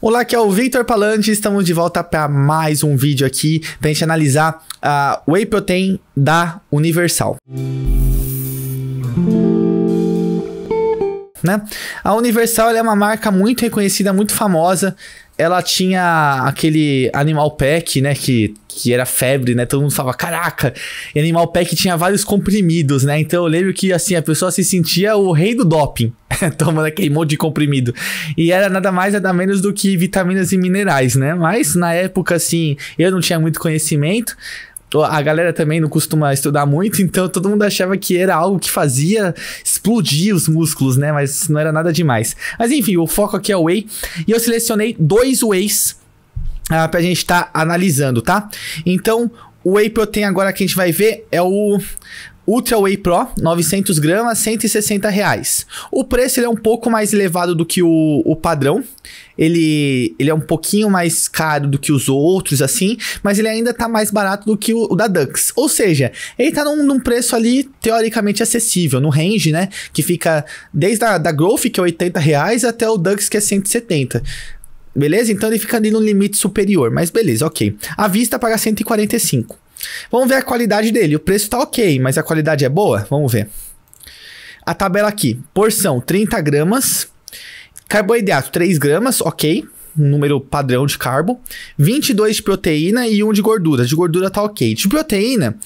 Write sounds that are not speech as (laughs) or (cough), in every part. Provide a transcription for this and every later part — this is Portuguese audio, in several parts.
Olá, aqui é o Victor Palante. Estamos de volta para mais um vídeo aqui para a gente analisar a ah, Whey Protein da Universal. Né? A Universal é uma marca muito reconhecida, muito famosa ela tinha aquele Animal Pack, né? Que, que era febre, né? Todo mundo falava, caraca! E Animal Pack tinha vários comprimidos, né? Então eu lembro que, assim, a pessoa se sentia o rei do doping, tomando aquele monte de comprimido. E era nada mais, nada menos do que vitaminas e minerais, né? Mas na época, assim, eu não tinha muito conhecimento a galera também não costuma estudar muito, (laughs) então todo mundo achava que era algo que fazia explodir os músculos, né? Mas não era nada demais. Mas enfim, o foco aqui é o whey. E eu selecionei dois wheys uh, pra gente estar tá analisando, tá? Então, o whey protein agora que a gente vai ver é o Ultra Whey Pro, 900 gramas, 160 reais. O preço é um pouco mais elevado do que o, o padrão. Ele, ele é um pouquinho mais caro do que os outros, assim, mas ele ainda tá mais barato do que o, o da Dux. Ou seja, ele tá num, num, preço ali teoricamente acessível, no range, né? Que fica desde a da Growth, que é 80 reais, até o Dux, que é 170. Beleza? Então ele fica ali no limite superior, mas beleza, ok. A vista paga 145. Vamos ver a qualidade dele. O preço tá ok, mas a qualidade é boa? Vamos ver. A tabela aqui: porção 30 gramas, carboidrato 3 gramas, ok. Número padrão de carbo, 22 de proteína e 1 de gordura. De gordura tá ok. De proteína,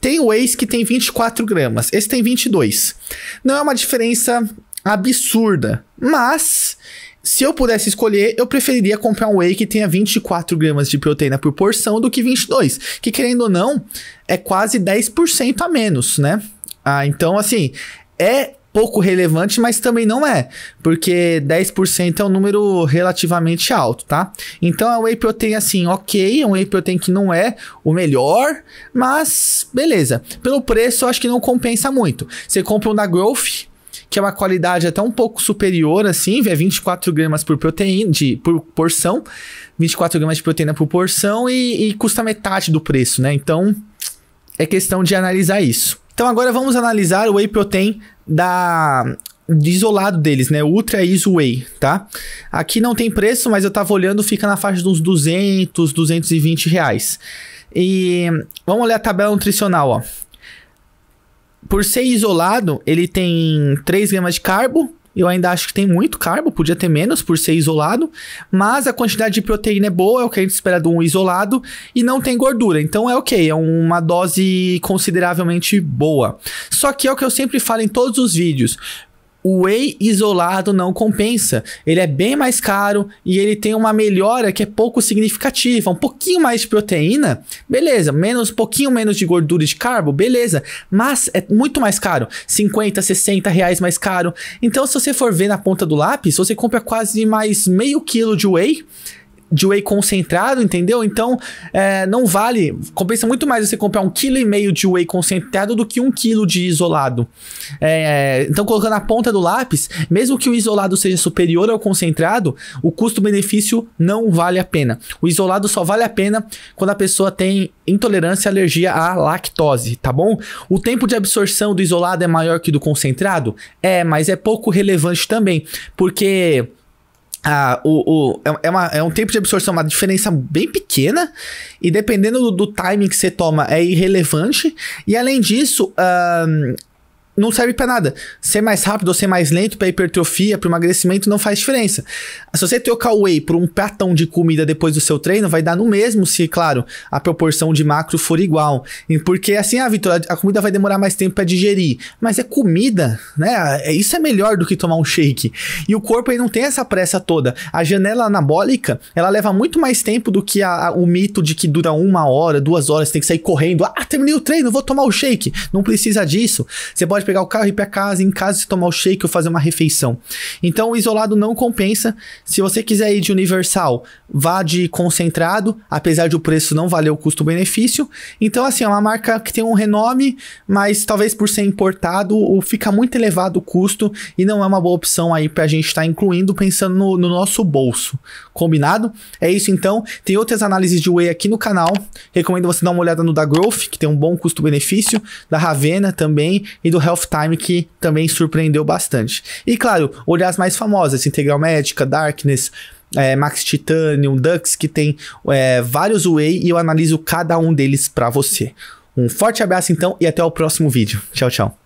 tem o ace que tem 24 gramas, esse tem 22. Não é uma diferença absurda, mas se eu pudesse escolher, eu preferiria comprar um whey que tenha 24 gramas de proteína por porção do que 22, que querendo ou não, é quase 10% a menos, né? Ah, então assim, é pouco relevante, mas também não é, porque 10% é um número relativamente alto, tá? Então a whey protein assim, OK, é um whey protein que não é o melhor, mas beleza. Pelo preço, eu acho que não compensa muito. Você compra um da Growth, que é uma qualidade até um pouco superior, assim, é 24 gramas por proteína, de, por porção, 24 gramas de proteína por porção e, e custa metade do preço, né? Então, é questão de analisar isso. Então, agora vamos analisar o whey protein da de isolado deles, né? Ultra Iso Whey, tá? Aqui não tem preço, mas eu tava olhando, fica na faixa de uns 200, 220 reais. E vamos olhar a tabela nutricional, ó por ser isolado, ele tem 3 gramas de carbo. Eu ainda acho que tem muito carbo, podia ter menos por ser isolado, mas a quantidade de proteína é boa, é o que a gente espera de um isolado, e não tem gordura, então é ok, é uma dose consideravelmente boa. Só que é o que eu sempre falo em todos os vídeos: o whey isolado não compensa. Ele é bem mais caro e ele tem uma melhora que é pouco significativa. Um pouquinho mais de proteína, beleza. Menos, pouquinho menos de gordura e de carbo, beleza. Mas é muito mais caro. 50, 60 reais mais caro. Então, se você for ver na ponta do lápis, você compra quase mais meio quilo de whey de whey concentrado, entendeu? Então, é, não vale. Compensa muito mais você comprar um quilo e meio de whey concentrado do que um quilo de isolado. É, é, então, colocando a ponta do lápis, mesmo que o isolado seja superior ao concentrado, o custo-benefício não vale a pena. O isolado só vale a pena quando a pessoa tem intolerância e alergia à lactose, tá bom? O tempo de absorção do isolado é maior que do concentrado? É, mas é pouco relevante também, porque ah, o, o, é, é, uma, é um tempo de absorção, uma diferença bem pequena, e dependendo do, do timing que você toma, é irrelevante. E além disso, um, não serve para nada. Ser mais rápido ou ser mais lento para hipertrofia, para emagrecimento não faz diferença. Se você trocar o whey por um pratão de comida depois do seu treino, vai dar no mesmo se, claro, a proporção de macro for igual. Porque assim, ah, Vitor, a comida vai demorar mais tempo para digerir, mas é comida, né? É, isso é melhor do que tomar um shake. E o corpo aí não tem essa pressa toda. A janela anabólica, ela leva muito mais tempo do que a, a, o mito de que dura uma hora, duas horas, tem que sair correndo. Ah, terminei o treino, vou tomar o shake. Não precisa disso. Você pode pode pegar o carro e ir para casa, em casa se tomar o shake ou fazer uma refeição. Então, o isolado não compensa. Se você quiser ir de universal, vá de concentrado, apesar de o preço não valer o custo-benefício. Então, assim, é uma marca que tem um renome, mas talvez por ser importado, fica muito elevado o custo e não é uma boa opção aí para a gente estar tá incluindo pensando no, no nosso bolso. Combinado? É isso então. Tem outras análises de whey aqui no canal. Recomendo você dar uma olhada no da Growth, que tem um bom custo-benefício, da Ravena também e do Health time que também surpreendeu bastante. E claro, olhar as mais famosas, Integral Médica, Darkness, é, Max Titanium, Dux, que tem é, vários Way e eu analiso cada um deles para você. Um forte abraço então e até o próximo vídeo. Tchau, tchau.